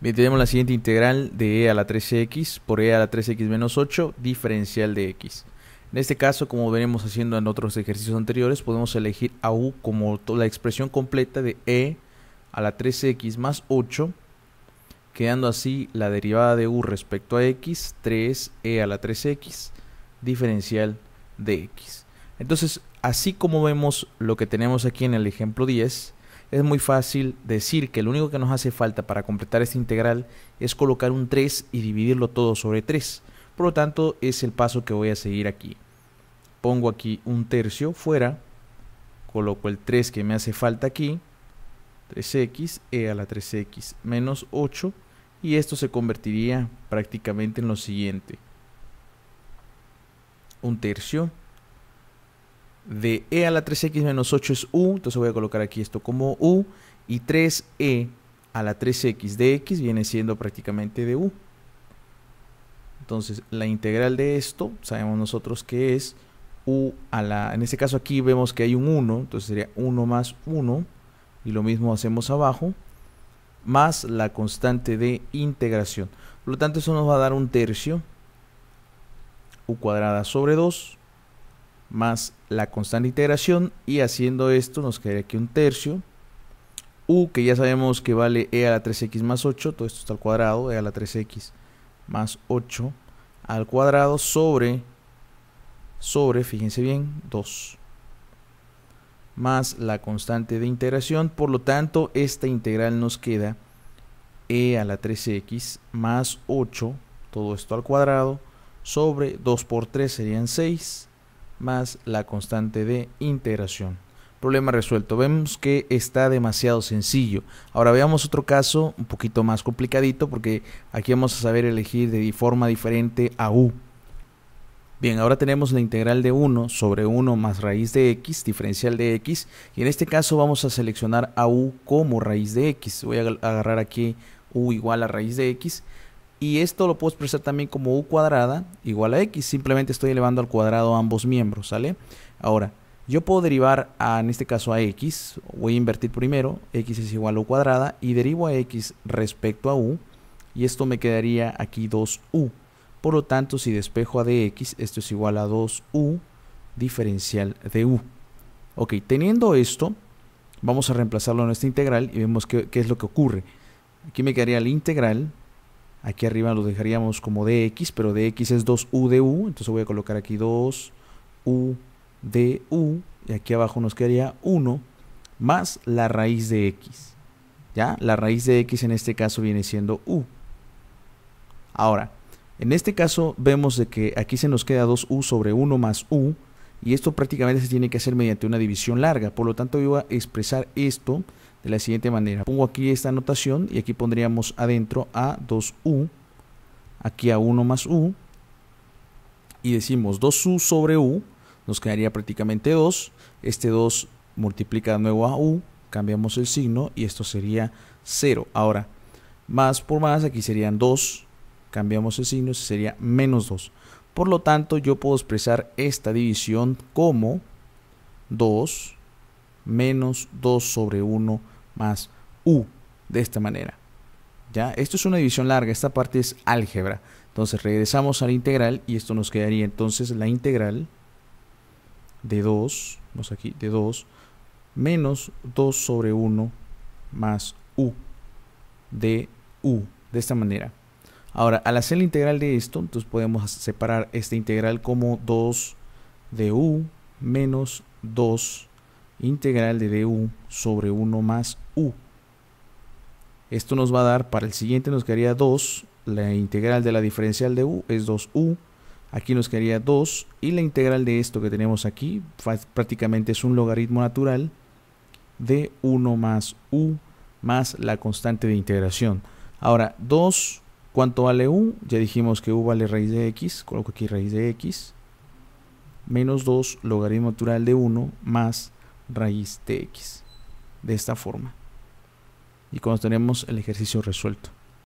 Bien, tenemos la siguiente integral de e a la 3x por e a la 3x menos 8 diferencial de x. En este caso, como venimos haciendo en otros ejercicios anteriores, podemos elegir a u como la expresión completa de e a la 3x más 8, quedando así la derivada de u respecto a x, 3e a la 3x diferencial de x. Entonces, así como vemos lo que tenemos aquí en el ejemplo 10, es muy fácil decir que lo único que nos hace falta para completar esta integral es colocar un 3 y dividirlo todo sobre 3. Por lo tanto, es el paso que voy a seguir aquí. Pongo aquí un tercio fuera, coloco el 3 que me hace falta aquí, 3x, e a la 3x menos 8, y esto se convertiría prácticamente en lo siguiente. Un tercio de e a la 3x menos 8 es u, entonces voy a colocar aquí esto como u, y 3e a la 3x de x viene siendo prácticamente de u. Entonces la integral de esto sabemos nosotros que es u a la, en este caso aquí vemos que hay un 1, entonces sería 1 más 1, y lo mismo hacemos abajo, más la constante de integración. Por lo tanto eso nos va a dar un tercio, u cuadrada sobre 2, más la constante de integración y haciendo esto nos quedaría aquí un tercio u que ya sabemos que vale e a la 3x más 8 todo esto está al cuadrado e a la 3x más 8 al cuadrado sobre sobre fíjense bien 2 más la constante de integración por lo tanto esta integral nos queda e a la 3x más 8 todo esto al cuadrado sobre 2 por 3 serían 6 más la constante de integración. Problema resuelto. Vemos que está demasiado sencillo. Ahora veamos otro caso un poquito más complicadito porque aquí vamos a saber elegir de forma diferente a u. Bien, ahora tenemos la integral de 1 sobre 1 más raíz de x, diferencial de x, y en este caso vamos a seleccionar a u como raíz de x. Voy a agarrar aquí u igual a raíz de x, y esto lo puedo expresar también como u cuadrada igual a x. Simplemente estoy elevando al cuadrado ambos miembros, ¿sale? Ahora, yo puedo derivar en este caso a x. Voy a invertir primero. x es igual a u cuadrada. Y derivo a x respecto a u. Y esto me quedaría aquí 2u. Por lo tanto, si despejo a dx, esto es igual a 2u diferencial de u. Ok, teniendo esto, vamos a reemplazarlo en esta integral y vemos qué, qué es lo que ocurre. Aquí me quedaría la integral Aquí arriba lo dejaríamos como dx, pero dx es 2u de u, entonces voy a colocar aquí 2u de u, y aquí abajo nos quedaría 1 más la raíz de x. ¿Ya? La raíz de x en este caso viene siendo u. Ahora, en este caso vemos de que aquí se nos queda 2u sobre 1 más u, y esto prácticamente se tiene que hacer mediante una división larga, por lo tanto yo voy a expresar esto de la siguiente manera. Pongo aquí esta anotación y aquí pondríamos adentro a 2u, aquí a 1 más u, y decimos 2u sobre u, nos quedaría prácticamente 2, este 2 multiplica de nuevo a u, cambiamos el signo y esto sería 0. Ahora, más por más, aquí serían 2, cambiamos el signo, este sería menos 2. Por lo tanto, yo puedo expresar esta división como 2 menos 2 sobre 1 más u de esta manera. ¿Ya? Esto es una división larga, esta parte es álgebra. Entonces regresamos a la integral y esto nos quedaría entonces la integral de 2, vamos aquí, de 2, menos 2 sobre 1 más u de u, de esta manera. Ahora, al hacer la integral de esto, entonces podemos separar esta integral como 2 de u menos 2 integral de du sobre 1 más u. Esto nos va a dar, para el siguiente nos quedaría 2, la integral de la diferencial de u es 2u, aquí nos quedaría 2 y la integral de esto que tenemos aquí prácticamente es un logaritmo natural de 1 más u más la constante de integración. Ahora, 2, ¿cuánto vale u? Ya dijimos que u vale raíz de x, coloco aquí raíz de x, menos 2 logaritmo natural de 1 más raíz de x. De esta forma. Y cuando tenemos el ejercicio resuelto.